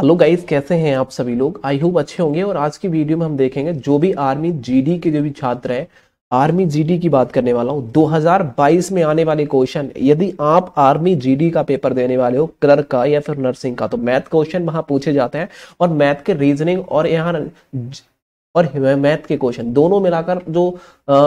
Hello guys कैसे हैं आप सभी लोग आई होप अच्छे होंगे और आज की वीडियो में हम देखेंगे जो भी आर्मी जीडी के जो भी छात्र हैं आर्मी जीडी की बात करने वाला हूं 2022 में आने वाले क्वेश्चन यदि आप आर्मी जीडी का पेपर देने वाले हो क्लर्क का या फिर नर्सिंग का तो मैथ क्वेश्चन वहां पूछे जाते हैं और मैथ के रीजनिंग और यहाँ और मैथ के क्वेश्चन दोनों मिलाकर जो आ,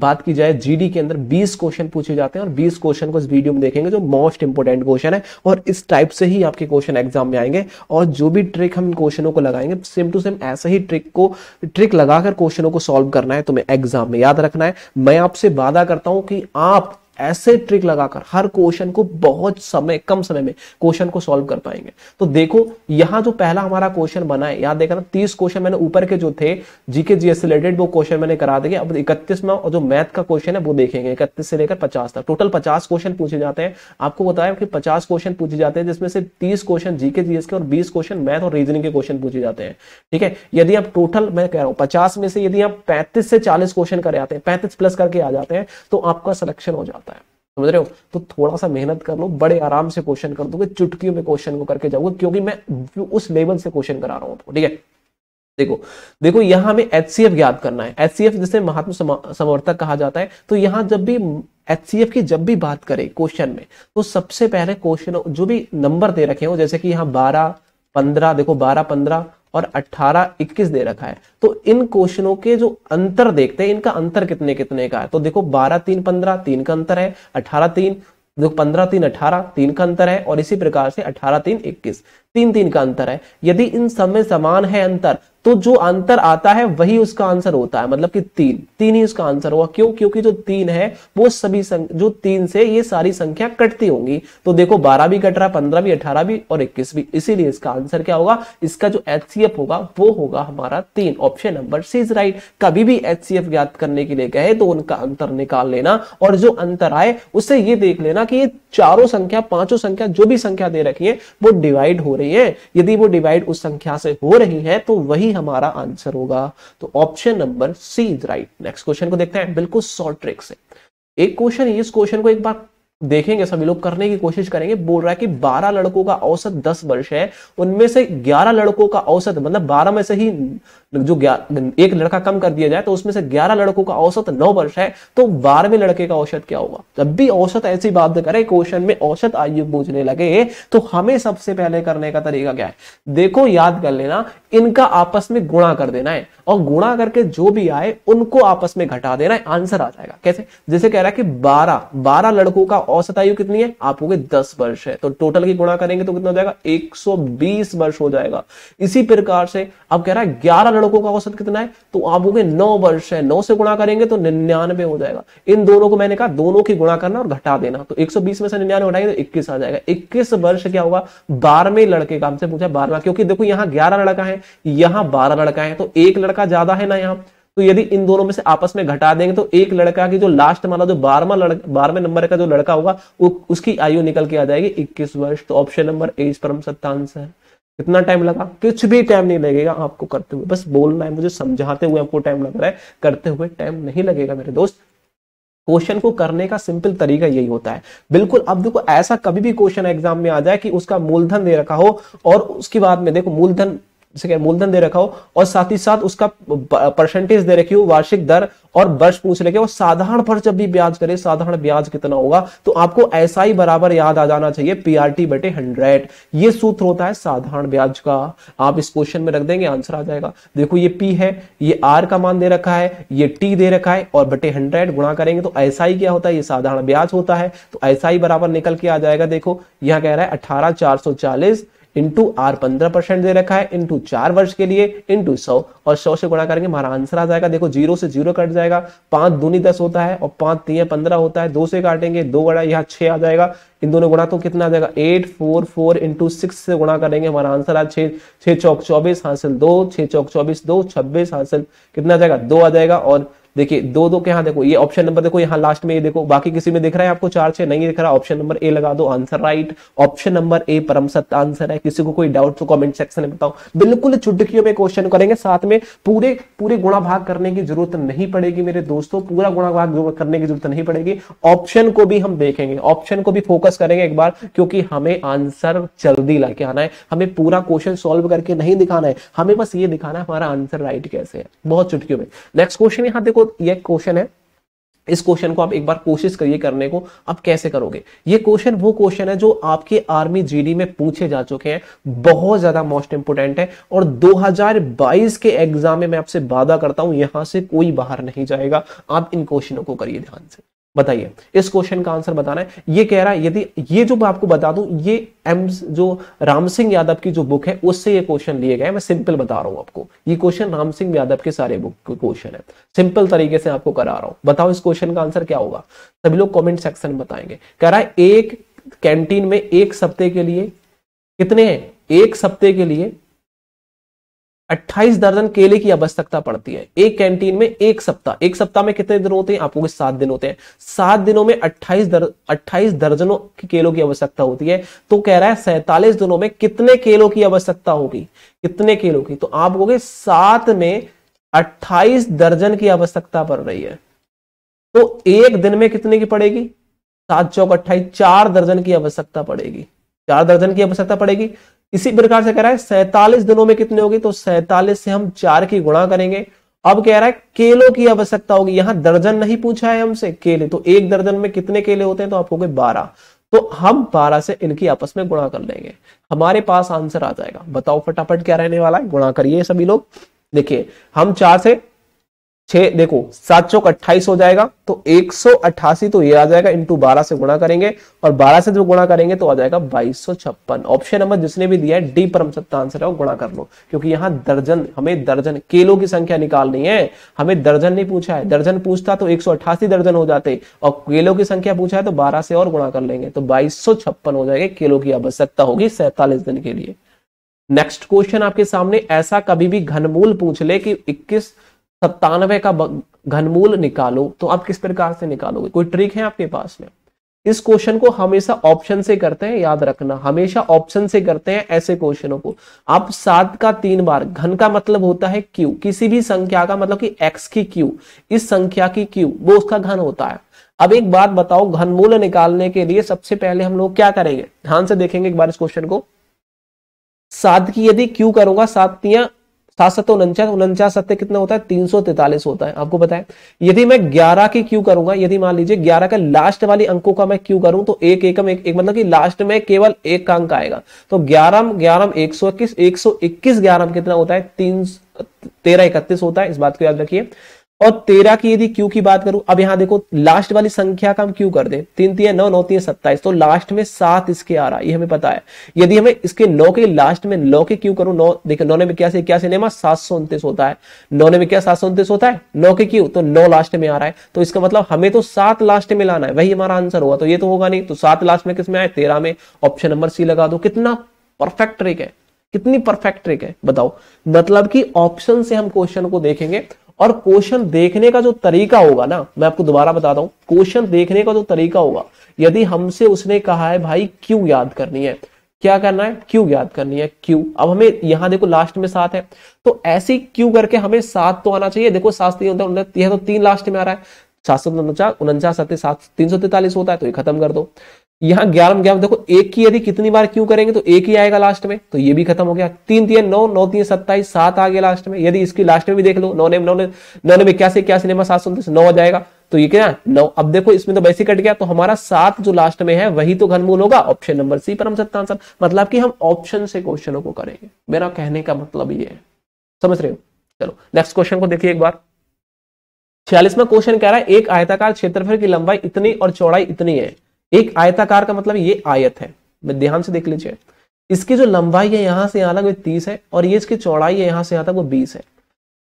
बात की जाए जीडी के अंदर 20 क्वेश्चन पूछे जाते हैं और 20 क्वेश्चन को इस वीडियो में देखेंगे जो मोस्ट इंपोर्टेंट क्वेश्चन है और इस टाइप से ही आपके क्वेश्चन एग्जाम में आएंगे और जो भी ट्रिक हम क्वेश्चनों को लगाएंगे सेम टू सेम ऐसे ही ट्रिक को ट्रिक लगाकर क्वेश्चनों को सॉल्व करना है तुम्हें एग्जाम में याद रखना है मैं आपसे वादा करता हूं कि आप ऐसे ट्रिक लगाकर हर क्वेश्चन को बहुत समय कम समय में क्वेश्चन को सॉल्व कर पाएंगे तो देखो यहां जो पहला हमारा क्वेश्चन बना है यहाँ देखा ना तीस क्वेश्चन मैंने ऊपर के जो थे जीके जीएस रिलेटेड वो क्वेश्चन मैंने करा देंगे अब इकतीस में और जो मैथ का क्वेश्चन है वो देखेंगे इकतीस से लेकर पचास तक टोटल पचास क्वेश्चन पूछे जाते हैं आपको बताया कि पचास क्वेश्चन पूछे जाते हैं जिसमें से तीस क्वेश्चन जीके जीएस के और बीस क्वेश्चन मैथ और रीजनिंग के क्वेश्चन पूछे जाते हैं ठीक है यदि आप टोटल मैं कह रहा हूँ पचास में से यदि आप पैंतीस से चालीस क्वेश्चन करे आते हैं पैंतीस प्लस करके आ जाते हैं तो आपका सिलेक्शन हो जाता है समझ रहे हो तो थोड़ा सा मेहनत कर लो बड़े आराम से क्वेश्चन कर दोगे चुटकियों में क्वेश्चन को करके जाऊंगा क्योंकि मैं उस लेवल से क्वेश्चन करा रहा हूँ आपको ठीक है देखो देखो यहां हमें एच सी एफ याद करना है एच सी एफ जिसे महात्मा समर्थक कहा जाता है तो यहां जब भी एच सी एफ की जब भी बात करें क्वेश्चन में तो सबसे पहले क्वेश्चन जो भी नंबर दे रखे हो जैसे कि यहाँ बारह पंद्रह देखो बारह पंद्रह और 18 21 दे रखा है तो इन क्वेश्चनों के जो अंतर देखते हैं इनका अंतर कितने कितने का है तो देखो 12 तीन 15 तीन का अंतर है 18 तीन देखो 15 तीन 18 तीन का अंतर है और इसी प्रकार से 18 तीन 21 तीन तीन का अंतर है यदि इन सब में समान है अंतर तो जो आंसर आता है वही उसका आंसर होता है मतलब कि तीन तीन ही उसका आंसर होगा क्यों क्योंकि जो तीन है वो सभी जो तीन से ये सारी संख्या कटती होंगी तो देखो बारह भी कट रहा है पंद्रह भी अठारह भी और इक्कीस भी इसीलिए इसका आंसर क्या होगा इसका जो एच होगा वो होगा हमारा तीन option number C is right कभी भी एच ज्ञात करने के लिए कहे तो उनका अंतर निकाल लेना और जो अंतर आए उससे ये देख लेना कि ये चारों संख्या पांचों संख्या जो भी संख्या दे रखी है वो डिवाइड हो रही है यदि वो डिवाइड उस संख्या से हो रही है तो वही हमारा आंसर होगा तो option number C is right next question को देखते हैं बिल्कुल शॉर्ट ट्रिक से एक क्वेश्चन इस क्वेश्चन को एक बार देखेंगे सभी लोग करने की कोशिश करेंगे बोल रहा है कि 12 लड़कों का औसत 10 वर्ष है उनमें से 11 लड़कों का औसत मतलब 12 में से ही मतलब जो एक लड़का कम कर दिया जाए तो उसमें से ग्यारह लड़कों का औसत नौ वर्ष है तो बारहवें लड़के का औसत क्या होगा जब भी औसत ऐसी बात करे क्वेश्चन में औसत आयु पूछने लगे तो हमें सबसे पहले करने का तरीका क्या है देखो याद कर लेना इनका आपस में गुणा कर देना है और गुणा करके जो भी आए उनको आपस में घटा देना है आंसर आ जाएगा कैसे जैसे कह रहा है कि बारह बारह लड़कों का औसत आयु कितनी है आप हो गए दस वर्ष है तो टोटल की गुणा करेंगे तो कितना हो जाएगा एक वर्ष हो जाएगा इसी प्रकार से अब कह रहा है ग्यारह लड़कों का औसत कितना है तो आप होंगे नौ वर्ष है नौ से गुणा करेंगे तो निन्यानवे हो जाएगा इन दोनों को मैंने कहा दोनों की गुणा करना और घटा देना तो 120 में से निन्यानवे घटाएंगे तो 21 आ जाएगा 21 वर्ष क्या होगा बारहवें लड़के का हमसे पूछा बारहवा क्योंकि देखो यहाँ ग्यारह लड़का है यहाँ बारह लड़का है तो एक लड़का ज्यादा है ना यहाँ तो यदि इन दोनों में से आपस में घटा देंगे तो एक लड़का की जो लास्ट वाला जो बारहवा लड़का बारहवें नंबर का जो लड़का होगा वो उसकी आयु निकल के आ जाएगी 21 वर्ष तो ऑप्शन नंबर ए इस परम सत्ता आंसर है कितना टाइम लगा कुछ भी टाइम नहीं लगेगा आपको करते हुए बस बोलना है मुझे समझाते हुए आपको टाइम लग रहा है करते हुए टाइम नहीं लगेगा मेरे दोस्त क्वेश्चन को करने का सिंपल तरीका यही होता है बिल्कुल अब देखो ऐसा कभी भी क्वेश्चन एग्जाम में आ जाए कि उसका मूलधन दे रखा हो और उसके बाद में देखो मूलधन से मूलधन दे रखा हो और साथ ही साथ उसका परसेंटेज दे रखी हो वार्षिक दर और वर्ष पूछ रखे हो साधारण पर जब भी ब्याज करे साधारण ब्याज कितना होगा तो आपको ऐसा ही बराबर याद आ जाना चाहिए पीआरटी बटे हंड्रेड ये सूत्र होता है साधारण ब्याज का आप इस क्वेश्चन में रख देंगे आंसर आ जाएगा देखो ये पी है ये आर का मान दे रखा है ये टी दे रखा है और बटे हंड्रेड गुणा करेंगे तो ऐसा ही क्या होता है ये साधारण ब्याज होता है तो ऐसा ही बराबर निकल के आ जाएगा देखो यहां कह रहा है अठारह चार सौ चालीस इंटू आर पंद्रह परसेंट दे रखा है इंटू चार वर्ष के लिए इंटू सौ और सौ से गुणा करेंगे हमारा आंसर आ जाएगा देखो जीरो से जीरो कट जाएगा पांच दूनी दस होता है और पांच तीन पंद्रह होता है दो से काटेंगे दो गड़ा यहाँ छह आ जाएगा इन दोनों गुणा तो कितना आ जाएगा eight four four into six से गुणा करेंगे हमारा आंसर आज छह छह चौक चौबीस हासिल दो छह चौक चौबीस दो छब्बीस हासिल कितना आ जाएगा दो आ जाएगा और देखिए दो दो के यहाँ देखो ये ऑप्शन नंबर देखो यहाँ लास्ट में ये देखो बाकी किसी में दिख रहा है आपको चार छह नहीं दिख रहा ऑप्शन नंबर ए लगा दो answer right option number A परम सत्य आंसर है किसी को कोई डाउट तो कमेंट सेक्शन में बताओ बिल्कुल चुटकियों में क्वेश्चन करेंगे साथ में पूरे पूरे गुणा भाग करने की जरूरत नहीं पड़ेगी मेरे दोस्तों पूरा गुणाभाग करने की जरूरत नहीं पड़ेगी ऑप्शन को भी हम देखेंगे ऑप्शन को भी फोकस करेंगे एक बार क्योंकि हमें आंसर जल्दी लाके आना है हमें पूरा क्वेश्चन सोल्व करके नहीं दिखाना है हमें बस ये दिखाना है हमारा आंसर राइट कैसे है बहुत चुटकियों में नेक्स्ट क्वेश्चन यहाँ देखो तो ये क्वेश्चन है इस क्वेश्चन को आप एक बार कोशिश करिए करने को आप कैसे करोगे ये क्वेश्चन वो क्वेश्चन है जो आपके आर्मी जीडी में पूछे जा चुके हैं बहुत ज्यादा मोस्ट इंपोर्टेंट है और 2022 के एग्जाम में मैं आपसे वादा करता हूं यहां से कोई बाहर नहीं जाएगा आप इन क्वेश्चनों को करिए ध्यान से बताइए इस क्वेश्चन का आंसर बताना है ये कह रहा है यदि ये जो मैं आपको बता दूं ये एम जो राम सिंह यादव की जो बुक है उससे ये क्वेश्चन लिए गए मैं सिंपल बता रहा हूं आपको ये क्वेश्चन राम सिंह यादव के सारे बुक के क्वेश्चन है सिंपल तरीके से आपको करा रहा हूं बताओ इस क्वेश्चन का आंसर क्या होगा सभी लोग कॉमेंट सेक्शन में बताएंगे कह रहा है एक कैंटीन में एक सप्ते के लिए कितने हैं एक सप्ते के लिए 28 दर्जन केले की आवश्यकता पड़ती है एक कैंटीन में एक सप्ताह एक सप्ताह में कितने दिन होते हैं आपको सात दिन होते हैं सात दिनों में अट्ठाईस दर, 28 दर्जनों की केलों की आवश्यकता होती है तो कह रहा है सैतालीस दिनों में कितने केलों की आवश्यकता होगी कितने केलों की तो आप कहोगे सात में अट्ठाईस दर्जन की आवश्यकता पड़ रही है तो एक दिन में कितने की पड़ेगी सात चौक अट्ठाईस चार दर्जन की आवश्यकता पड़ेगी चार दर्जन की आवश्यकता पड़ेगी इसी प्रकार से कह रहा है सैतालीस दिनों में कितने होगी तो सैतालीस से हम चार की गुणा करेंगे अब कह रहा है केलों की आवश्यकता होगी यहां दर्जन नहीं पूछा है हमसे केले तो एक दर्जन में कितने केले होते हैं तो आपको बारह तो हम बारह से इनकी आपस में गुणा कर लेंगे हमारे पास आंसर आ जाएगा बताओ फटाफट क्या रहने वाला है गुणा करिए सभी लोग देखिए हम चार से छह देखो सात सौ अट्ठाईस हो जाएगा तो एक सौ अट्ठासी तो ये आ जाएगा इंटू बारह से गुणा करेंगे और बारह से जो गुणा करेंगे तो आ जाएगा बाईस सौ छप्पन ऑप्शन नंबर जिसने भी दिया है डी परम सत्ता आंसर है वो गुणा कर लो क्योंकि यहाँ दर्जन हमें दर्जन केलो की संख्या निकालनी है हमें दर्जन नहीं पूछा है दर्जन पूछता तो एक सौ अट्ठासी दर्जन हो जाते और केलो की संख्या पूछा है तो बारह से और गुणा कर लेंगे तो बाईस सौ छप्पन हो जाएगा केलो की आवश्यकता होगी सैतालीस दिन के लिए नेक्स्ट क्वेश्चन आपके सामने ऐसा कभी भी घनमूल पूछ ले कि इक्कीस सत्तानवे का घनमूल निकालो तो आप किस प्रकार से निकालोगे कोई ट्रिक है आपके पास में इस क्वेश्चन को हमेशा ऑप्शन से करते हैं याद रखना हमेशा ऑप्शन से करते हैं ऐसे क्वेश्चनों को आप सात का तीन बार घन का मतलब होता है क्यू किसी भी संख्या का मतलब कि एक्स की क्यू इस संख्या की क्यू वो उसका घन होता है अब एक बात बताओ घनमूल निकालने के लिए सबसे पहले हम लोग क्या करेंगे ध्यान से देखेंगे एक बार इस क्वेश्चन को सात की यदि क्यू करूंगा सात तिया सात सत्तर तो उनचास उनचास कितना होता है तीन सौ तैतालीस होता है आपको पता यदि मैं ग्यारह की क्यू करूंगा यदि मान लीजिए ग्यारह के लास्ट वाली अंकों का मैं क्यू करूं तो एक एकम एक, एक मतलब कि लास्ट में केवल एक का अंक आएगा तो ग्यारह ग्यारह एक सौ इक्कीस एक सौ इक्कीस ग्यारह कितना होता है तीन तेरह इकतीस होता है इस बात को याद रखिए और तेरह की यदि क्यू की बात करूं अब यहां देखो लास्ट वाली संख्या का हम क्यू कर दें तीन तीन नौ नौ तीन सत्ताईस तो लास्ट में सात इसके आ रहा है ये हमें पता है यदि हमें इसके नौ के लास्ट में नौ के क्यू करूं नौ देखो नौ ने में क्या से क्या सिनेमा सात सौ उन्तीस होता है नौ ने में क्या सात सौ उन्तीस होता है नौ के क्यू तो नौ लास्ट में आ रहा है तो इसका मतलब हमें तो सात लास्ट में लाना है वही हमारा आंसर होगा तो ये तो होगा नहीं तो सात लास्ट में किस में आए तेरह में ऑप्शन नंबर सी लगा दो कितना परफेक्ट ट्रिक है कितनी परफेक्ट ट्रिक है बताओ मतलब कि ऑप्शन से हम क्वेश्चन को देखेंगे और क्वेश्चन देखने का जो तरीका होगा ना मैं आपको दोबारा बताता हूं क्वेश्चन देखने का जो तरीका होगा यदि हमसे उसने कहा है भाई क्यों याद करनी है क्या करना है क्यों याद करनी है क्यों अब हमें यहां देखो लास्ट में सात है तो ऐसी क्यों करके हमें सात तो आना चाहिए देखो सात तीन होता है तो तीन लास्ट में आ रहा है सात सौ उनचास सात तीन सौ तैतालीस होता है तो ये खत्म कर दो यहां ग्यारह ग्यारह देखो एक की यदि कितनी बार क्यों करेंगे तो एक ही आएगा लास्ट में तो ये भी खत्म हो गया तीन तीन नौ नौ तीन सत्ताईस सात आ गया लास्ट में यदि इसकी लास्ट में भी देख लो नौ ने नौ ने नौ ने इक्यासी इक्यासी ने सात सौ उनतीस नौ आ जाएगा तो ये क्या नौ अब देखो इसमें तो वैसे कट गया तो हमारा सात जो लास्ट में है वही तो घनमूल होगा ऑप्शन नंबर सी पर हम सत्ता आंसर मतलब कि हम ऑप्शन से क्वेश्चनों को करेंगे मेरा कहने का मतलब ये है समझ रहे हो चलो नेक्स्ट क्वेश्चन को देखिए एक बार छियालीसवा क्वेश्चन कह रहा है एक आयताकार क्षेत्रफल की लंबाई इतनी और चौड़ाई इतनी है एक आयताकार का मतलब ये आयत है ध्यान से देख लीजिए इसकी जो लंबाई है यहां से यहां तक वो तीस है और ये इसकी चौड़ाई है यहां से यहां तक वो बीस है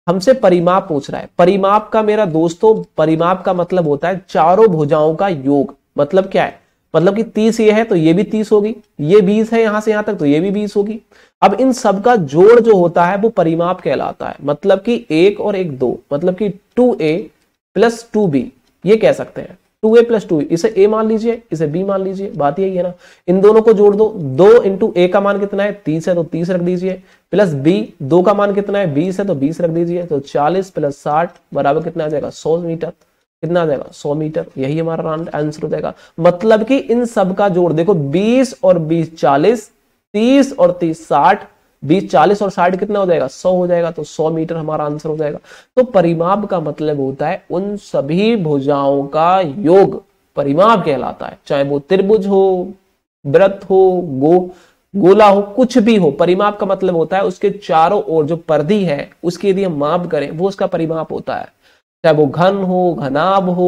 हमसे परिमाप पूछ रहा है परिमाप का मेरा दोस्तों परिमाप का मतलब होता है चारों भुजाओं का योग मतलब क्या है मतलब कि तीस ये है तो ये भी तीस होगी ये बीस है यहां से यहां तक तो ये भी बीस होगी अब इन सब का जोड़ जो होता है वो परिमाप कहलाता है मतलब कि एक और एक दो मतलब कि two A plus two B ये कह सकते हैं टू ए प्लस टू इसे ए मान लीजिए इसे बी मान लीजिए बात यही है ना इन दोनों को जोड़ दो दो इंटू ए का मान कितना है तीस है तो तीस रख दीजिए प्लस बी दो का मान कितना है बीस है तो बीस रख दीजिए तो चालीस प्लस साठ बराबर कितना आ जाएगा सौ मीटर कितना आ जाएगा सौ मीटर यही हमारा आंसर हो जाएगा मतलब कि इन सब का जोड़ देखो बीस और बीस चालीस तीस और तीस साठ बीस चालीस और साठ कितना हो जाएगा सौ हो जाएगा तो सौ मीटर हमारा आंसर हो जाएगा तो परिमाप का मतलब होता है उन सभी भुजाओं का योग परिमाप कहलाता है चाहे वो त्रिभुज हो व्रत हो गो गोला हो कुछ भी हो परिमाप का मतलब होता है उसके चारों ओर जो पर्दी है उसकी यदि हम माप करें वो उसका परिमाप होता है चाहे वो घन हो घनाभ हो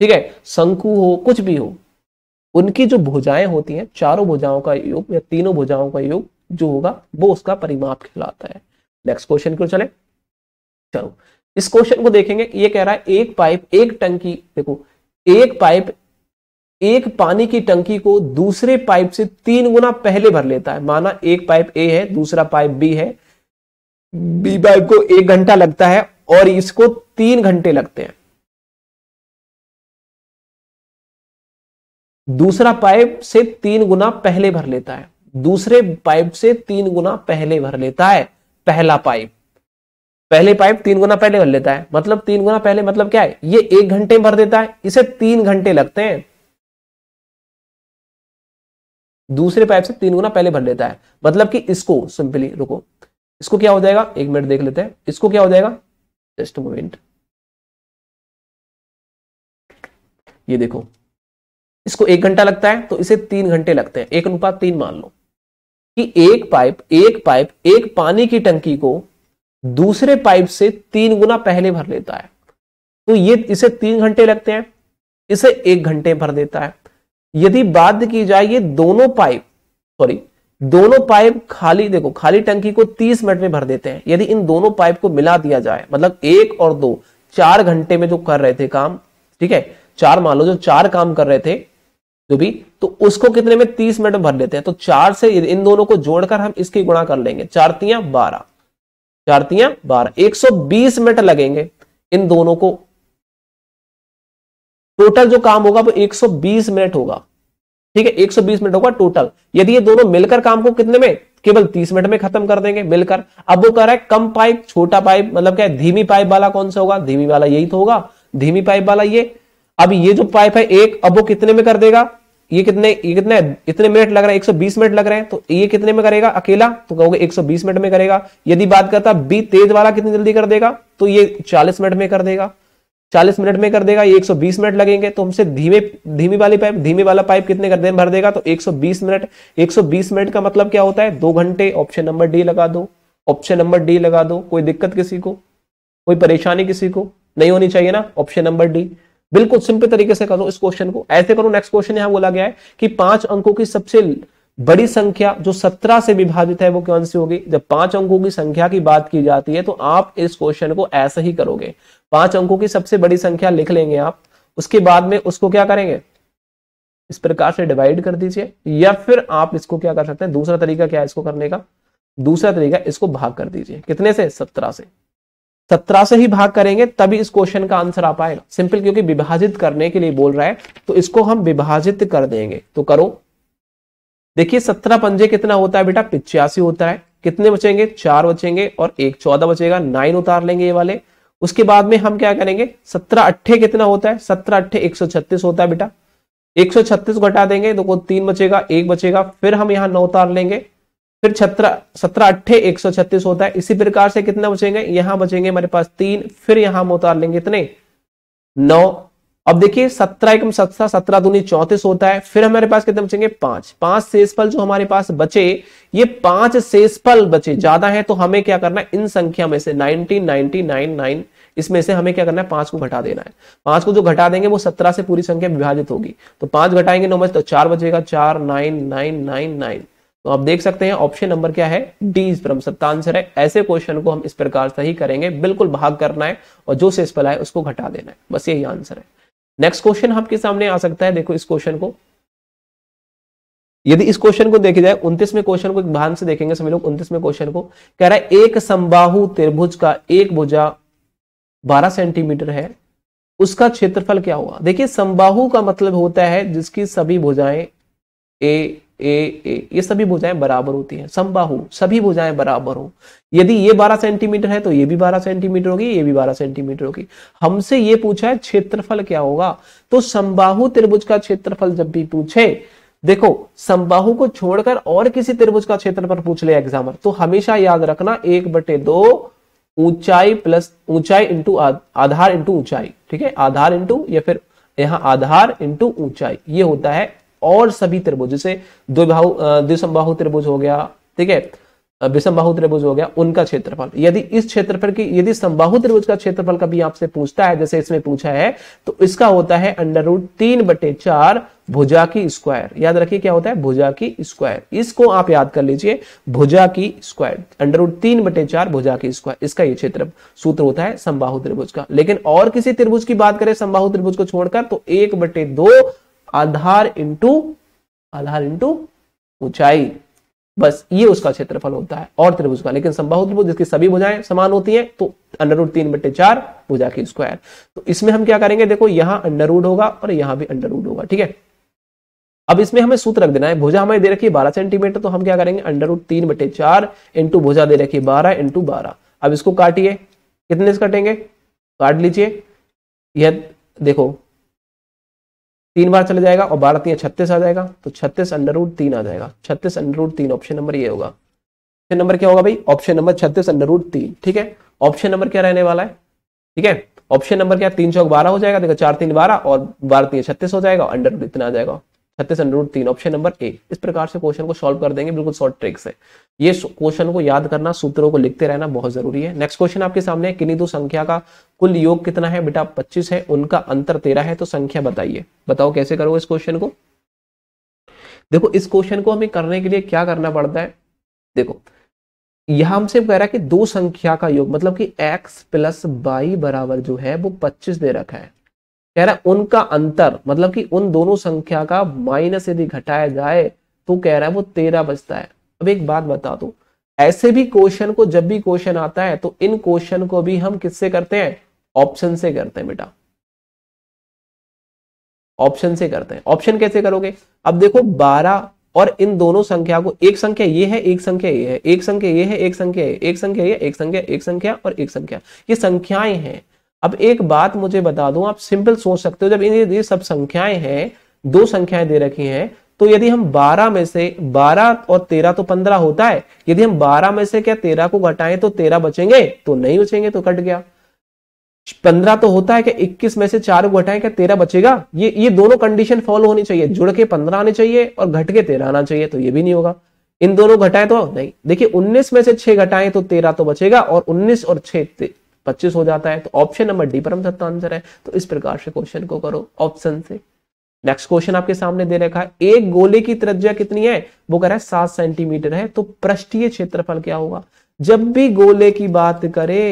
ठीक है शंकु हो कुछ भी हो उनकी जो भुजाएं होती हैं चारों भुजाओं का योग या तीनों भुजाओं का योग जो होगा वो उसका परिमाप कहलाता है नेक्स्ट क्वेश्चन क्यों चले चलो इस क्वेश्चन को देखेंगे ये कह रहा है एक पाइप एक टंकी देखो एक पाइप एक पानी की टंकी को दूसरे पाइप से तीन गुना पहले भर लेता है माना एक पाइप ए है दूसरा पाइप बी है बी पाइप को एक घंटा लगता है और इसको तीन घंटे लगते हैं दूसरा पाइप से तीन गुना पहले भर लेता है दूसरे पाइप से तीन गुना पहले भर लेता है पहला पाइप पहले पाइप तीन गुना पहले भर लेता है मतलब तीन गुना पहले मतलब क्या है ये एक घंटे भर देता है इसे तीन घंटे लगते हैं दूसरे पाइप से तीन गुना पहले भर लेता है मतलब कि इसको सिंपली रुको इसको क्या हो जाएगा एक मिनट देख लेते हैं इसको क्या हो जाएगा जस्ट मोमेंट ये देखो इसको एक घंटा लगता है तो इसे तीन घंटे लगते हैं एक अनुपात तीन मान लो कि एक पाइप एक पाइप एक पानी की टंकी को दूसरे पाइप से तीन गुना पहले भर लेता है तो ये इसे तीन घंटे लगते हैं इसे एक घंटे भर देता है यदि बात की जाए ये दोनों पाइप सॉरी दोनों पाइप खाली देखो खाली टंकी को 30 मिनट में भर देते हैं यदि इन दोनों पाइप को मिला दिया जाए मतलब एक और दो चार घंटे में जो कर रहे थे काम ठीक है चार मान लो जो चार काम कर रहे थे जो भी तो उसको कितने में तीस मिनट भर लेते हैं तो चार से इन दोनों को जोड़कर हम इसकी गुणा कर लेंगे चारतियां बारह चारतियां बारह एक सौ बीस मिनट लगेंगे इन दोनों को टोटल जो काम होगा वो 120 मिनट होगा ठीक है 120 मिनट होगा टोटल यदि ये दोनों मिलकर काम को कितने में केवल 30 मिनट में खत्म कर देंगे मिलकर अब वो कह रहा है कम पाइप छोटा पाइप मतलब क्या है धीमी पाइप वाला कौन सा होगा धीमी वाला यही तो होगा धीमी पाइप वाला ये अब ये जो पाइप है एक अब वो कितने में कर देगा ये कितने ये कितने इतने मिनट लग रहे हैं 120 मिनट लग रहे हैं तो ये कितने में करेगा अकेला तो कहोगे 120 मिनट में करेगा यदि बात करता बी तेज वाला कितनी जल्दी कर देगा तो ये 40 मिनट में कर देगा 40 मिनट में कर देगा ये 120 मिनट लगेंगे तो हमसे धीमे धीमी वाली पाइप धीमी वाला पाइप कितने कर दे भर देगा तो एक मिनट एक मिनट का मतलब क्या होता है दो घंटे ऑप्शन नंबर डी लगा दो ऑप्शन नंबर डी लगा दो कोई दिक्कत किसी को कोई परेशानी किसी को नहीं होनी चाहिए ना ऑप्शन नंबर डी बिल्कुल सिंपल तरीके से करो इस क्वेश्चन को ऐसे करो नेक्स्ट क्वेश्चन यहां बोला गया है कि पांच अंकों की सबसे बड़ी संख्या जो सत्रह से विभाजित है वो कौन सी होगी जब पांच अंकों की संख्या की बात की जाती है तो आप इस क्वेश्चन को ऐसे ही करोगे पांच अंकों की सबसे बड़ी संख्या लिख लेंगे आप उसके बाद में उसको क्या करेंगे इस प्रकार से डिवाइड कर दीजिए या फिर आप इसको क्या कर सकते हैं दूसरा तरीका क्या है इसको करने का दूसरा तरीका इसको भाग कर दीजिए कितने से सत्रह से सत्रह से ही भाग करेंगे तभी इस क्वेश्चन का आंसर आ पाएगा सिंपल क्योंकि विभाजित करने के लिए बोल रहा है तो इसको हम विभाजित कर देंगे तो करो देखिए सत्रह पंजे कितना होता है बेटा पिचासी होता है कितने बचेंगे चार बचेंगे और एक चौदह बचेगा नाइन उतार लेंगे ये वाले उसके बाद में हम क्या करेंगे सत्रह अट्ठे कितना होता है सत्रह अट्ठे एक सौ छत्तीस होता है बेटा एक सौ छत्तीस घटा देंगे तो तीन बचेगा एक बचेगा फिर हम यहां नौ उतार लेंगे फिर सत्रह सत्रह अट्ठे एक सौ छत्तीस होता है इसी प्रकार से कितना बचेंगे यहां बचेंगे हमारे पास तीन फिर यहां हम उतार लेंगे इतने नौ अब देखिए सत्रह एकम सत्रह सत्रह दूनी चौंतीस होता है फिर हमारे पास कितने बचेंगे पांच पांच शेषफल जो हमारे पास बचे ये पांच शेषफल बचे ज्यादा है तो हमें क्या करना है इन संख्या में से नाइनटीन नाइनटी नाइन नाइन इसमें से हमें क्या करना है पांच को घटा देना है पांच को जो घटा देंगे वो सत्रह से पूरी संख्या विभाजित होगी तो पांच घटाएंगे नौ बजे तो चार बचेगा चार नाइन नाइन नाइन नाइन तो आप देख सकते हैं ऑप्शन नंबर क्या है डी इस पर सबका आंसर है ऐसे क्वेश्चन को हम इस प्रकार से ही करेंगे बिल्कुल भाग करना है और जो से स्पेल है उसको घटा देना है बस यही आंसर है नेक्स्ट क्वेश्चन आपके सामने आ सकता है देखो इस क्वेश्चन को यदि इस क्वेश्चन को देखा जाए उनतीसवें क्वेश्चन को एक ध्यान से देखेंगे सभी लोग उनतीसवें क्वेश्चन को कह रहा है एक संबाहु त्रिभुज का एक भुजा 12 सेंटीमीटर है उसका क्षेत्रफल क्या हुआ देखिए संबाहु का मतलब होता है जिसकी सभी भुजाएं ए ए ए ये सभी भुजाएं बराबर होती हैं समबाहु सभी भुजाएं बराबर हो यदि ये 12 सेंटीमीटर है तो ये भी 12 सेंटीमीटर होगी ये भी 12 सेंटीमीटर होगी हमसे ये पूछा है क्षेत्रफल क्या होगा तो समबाहु त्रिभुज का क्षेत्रफल जब भी पूछे देखो समबाहु को छोड़कर और किसी त्रिभुज का क्षेत्रफल पूछ ले एग्जामर तो हमेशा याद रखना एक बटे दो ऊंचाई प्लस ऊंचाई इंटू आधार इंटू ऊंचाई ठीक है आधार इंटू या फिर यहां आधार इंटू ऊंचाई ये होता है और सभी त्रिभुज जैसे द्विभाव द्विसंबाहु त्रिभुज हो गया ठीक है विषमबाहु त्रिभुज हो गया उनका क्षेत्रफल यदि इस क्षेत्रफल की यदि संबाहु त्रिभुज का क्षेत्रफल कभी आपसे पूछता है जैसे इसमें पूछा है तो इसका होता है अंडर रूट तीन बटे चार भुजा की स्क्वायर याद रखिए क्या होता है भुजा की स्क्वायर इसको आप याद कर लीजिए भुजा की स्क्वायर अंडर रूट तीन बटे चार भुजा की स्क्वायर इसका यह क्षेत्र सूत्र होता है संबाहु त्रिभुज का लेकिन और किसी त्रिभुज की बात करें संबाहु त्रिभुज को छोड़कर तो एक बटे दो आधार इंटू आधार इंटू ऊंचाई बस ये उसका क्षेत्रफल होता है और त्रिभुज का लेकिन संभव त्रिभुज जिसकी सभी भुजाएं समान होती हैं तो अंडररूट तीन बट्टे चार भुजा की स्क्वायर तो इसमें हम क्या करेंगे देखो यहां अंडररूट होगा और यहां भी अंडरवुड होगा ठीक है अब इसमें हमें सूत्र रख देना है भुजा हमें दे रखी है बारह सेंटीमीटर तो हम क्या करेंगे रूट तीन बटे चार इंटू भुजा दे रखी है बारह इंटू बारह अब इसको काटिए कितने से काटेंगे काट लीजिए यह देखो तीन बार चले जाएगा और बारह तीन छत्तीस आ जाएगा तो छत्तीस अंडर रूट तीन आ जाएगा छत्तीस अंडर रूट तीन ऑप्शन नंबर ये होगा ऑप्शन नंबर क्या होगा भाई ऑप्शन नंबर छत्तीस अंडर रूट तीन ठीक है ऑप्शन नंबर क्या रहने वाला है ठीक है ऑप्शन नंबर क्या तीन चौक बारह हो जाएगा देखो चार तीन बारह और बारह तीन छत्तीस हो जाएगा अंडर रूट इतना आ जाएगा छत्तीस अंडर रूट तीन ऑप्शन नंबर ए इस प्रकार से क्वेश्चन को सॉल्व कर देंगे बिल्कुल शॉर्ट ट्रिक से ये क्वेश्चन को याद करना सूत्रों को लिखते रहना बहुत जरूरी है नेक्स्ट क्वेश्चन आपके सामने है किन्नी दो संख्या का कुल योग कितना है बेटा पच्चीस है उनका अंतर तेरह है तो संख्या बताइए बताओ कैसे करोगे इस क्वेश्चन को देखो इस क्वेश्चन को हमें करने के लिए क्या करना पड़ता है देखो यह हमसे कह रहा है कि दो संख्या का योग मतलब कि x प्लस वाई बराबर जो है वो 25 दे रखा है कह रहा है उनका अंतर मतलब कि उन दोनों संख्या का माइनस यदि घटाया जाए तो कह रहा है वो तेरह बचता है अब एक बात बता दो ऐसे भी क्वेश्चन को जब भी क्वेश्चन आता है तो इन क्वेश्चन को भी हम किससे करते हैं ऑप्शन से करते हैं बेटा ऑप्शन से करते हैं ऑप्शन कैसे करोगे अब देखो बारह और इन दोनों संख्या को एक संख्या ये है एक संख्या ये है एक संख्या ये है एक संख्या एक संख्या ये एक संख्या एक संख्या और एक संख्या ये संख्याएं हैं अब एक बात मुझे बता दूं आप सिंपल सोच सकते हो जब ये सब संख्याएं हैं दो संख्याएं दे रखी हैं तो यदि हम 12 में से 12 और 13 तो 15 होता है यदि हम 12 में से क्या 13 को घटाएं तो 13 बचेंगे तो नहीं बचेंगे तो कट गया 15 तो होता है क्या 21 में से चार को घटाएं क्या 13 बचेगा ये ये दोनों कंडीशन फॉलो होनी चाहिए जुड़ के 15 आने चाहिए और घट के 13 आना चाहिए तो ये भी नहीं होगा इन दोनों घटाएं तो नहीं देखिए 19 में से 6 घटाएं तो 13 तो बचेगा और 19 और 6 पच्चीस हो जाता है तो ऑप्शन नंबर डी परम सत्ता आंसर है तो इस प्रकार से क्वेश्चन को करो ऑप्शन से नेक्स्ट क्वेश्चन आपके सामने दे रखा है एक गोले की त्रिज्या कितनी है वो कह रहा है सात सेंटीमीटर है तो पृष्ठीय क्षेत्रफल क्या होगा जब भी गोले की बात करे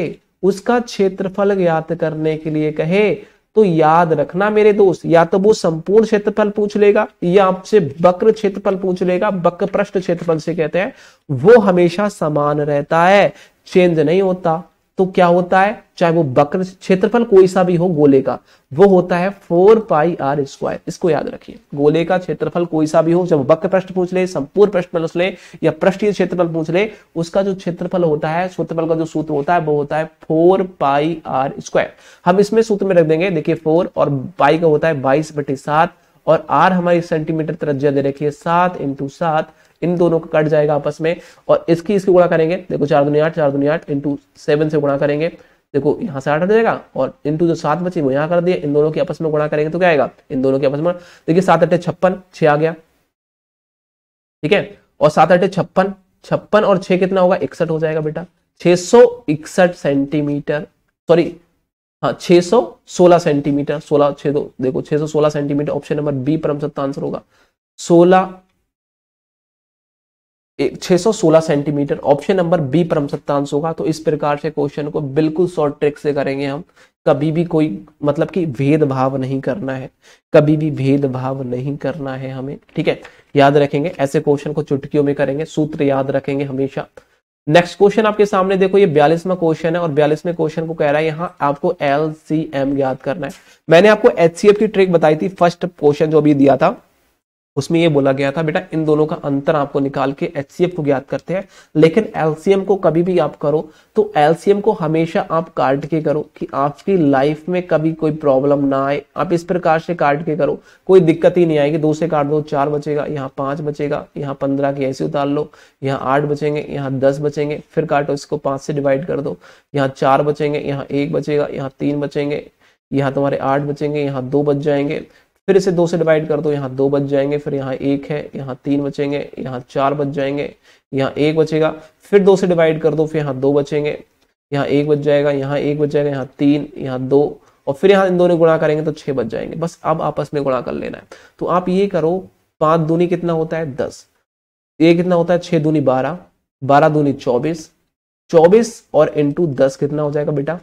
उसका क्षेत्रफल ज्ञात करने के लिए कहे तो याद रखना मेरे दोस्त या तो वो संपूर्ण क्षेत्रफल पूछ लेगा या आपसे वक्र क्षेत्रफल पूछ लेगा वक्र पृष्ठ क्षेत्रफल से कहते हैं वो हमेशा समान रहता है चेंज नहीं होता तो क्या होता है चाहे वो वक्र क्षेत्रफल कोई सा भी हो गोले का वो होता है फोर पाई आर स्क्वायर इसको याद रखिए गोले का क्षेत्रफल कोई सा भी हो जब वक्र प्रश्न पूछ ले संपूर्ण प्रश्न पूछ ले या पृष्ठीय क्षेत्रफल पूछ ले उसका जो क्षेत्रफल होता है क्षेत्रफल का जो सूत्र होता है वो होता है फोर पाई आर स्क्वायर हम इसमें सूत्र में रख देंगे देखिए फोर और पाई का होता है बाईस बटे सात और आर हमारी सेंटीमीटर तरफ दे रखी है सात इंटू सात इन दोनों का कट जाएगा आपस में और इसकी इसकी गुणा करेंगे देखो चार दुनिया आठ चार दुनिया आठ इंटू सेवन से गुणा करेंगे देखो यहाँ से आठ हट जाएगा और इंटू जो सात बची वो यहाँ कर दिए इन दोनों की आपस में गुणा करेंगे तो क्या आएगा इन दोनों की आपस में देखिए सात अट्ठे छप्पन छह आ गया ठीक है और सात अट्ठे छप्पन छप्पन और छह कितना होगा इकसठ हो जाएगा बेटा छह सौ इकसठ सेंटीमीटर सॉरी हाँ 616 सेंटीमीटर सोलह छः दो देखो 616 सेंटीमीटर ऑप्शन नंबर बी परम सत्ता आंसर होगा सोलह 616 सेंटीमीटर ऑप्शन नंबर बी परम सत्तांश होगा तो इस प्रकार से क्वेश्चन को बिल्कुल शॉर्ट ट्रिक से करेंगे हम कभी भी कोई मतलब कि भेदभाव नहीं करना है कभी भी भेदभाव नहीं करना है हमें ठीक है याद रखेंगे ऐसे क्वेश्चन को चुटकियों में करेंगे सूत्र याद रखेंगे हमेशा नेक्स्ट क्वेश्चन आपके सामने देखो ये बयालीसवा क्वेश्चन है और बयालीसवें क्वेश्चन को कह रहा है यहाँ आपको एल सी एम याद करना है मैंने आपको एच सी एफ की ट्रिक बताई थी फर्स्ट क्वेश्चन जो अभी दिया था उसमें ये बोला गया था बेटा इन दोनों का अंतर आपको निकाल के एच को ज्ञात करते हैं लेकिन एलसीएम को कभी भी आप करो तो एलसीएम को हमेशा आप काट के करो कि आपकी लाइफ में कभी कोई प्रॉब्लम ना आए आप इस प्रकार से काट के करो कोई दिक्कत ही नहीं आएगी दो से काट दो चार बचेगा यहाँ पांच बचेगा यहाँ पंद्रह की ऐसे उतार लो यहाँ आठ बचेंगे यहाँ दस बचेंगे फिर काटो इसको पांच से डिवाइड कर दो यहाँ चार बचेंगे यहाँ एक बचेगा यहाँ तीन बचेंगे यहाँ तुम्हारे आठ बचेंगे यहाँ दो बच जाएंगे फिर इसे दो से डिवाइड कर दो यहाँ दो बच जाएंगे फिर यहाँ एक है यहाँ तीन बचेंगे यहाँ चार बच जाएंगे यहाँ एक बचेगा फिर दो से डिवाइड कर दो फिर यहाँ दो बचेंगे यहाँ एक बच जाएगा यहाँ एक बच जाएगा यहाँ तीन यहाँ दो और फिर यहाँ इन दोनों गुणा करेंगे तो छह बच जाएंगे बस अब आपस में गुणा कर लेना है तो आप ये करो पांच दूनी कितना होता है दस ये कितना होता है छह दूनी बारह बारह दूनी चौबीस चौबीस और इंटू दस कितना हो जाएगा बेटा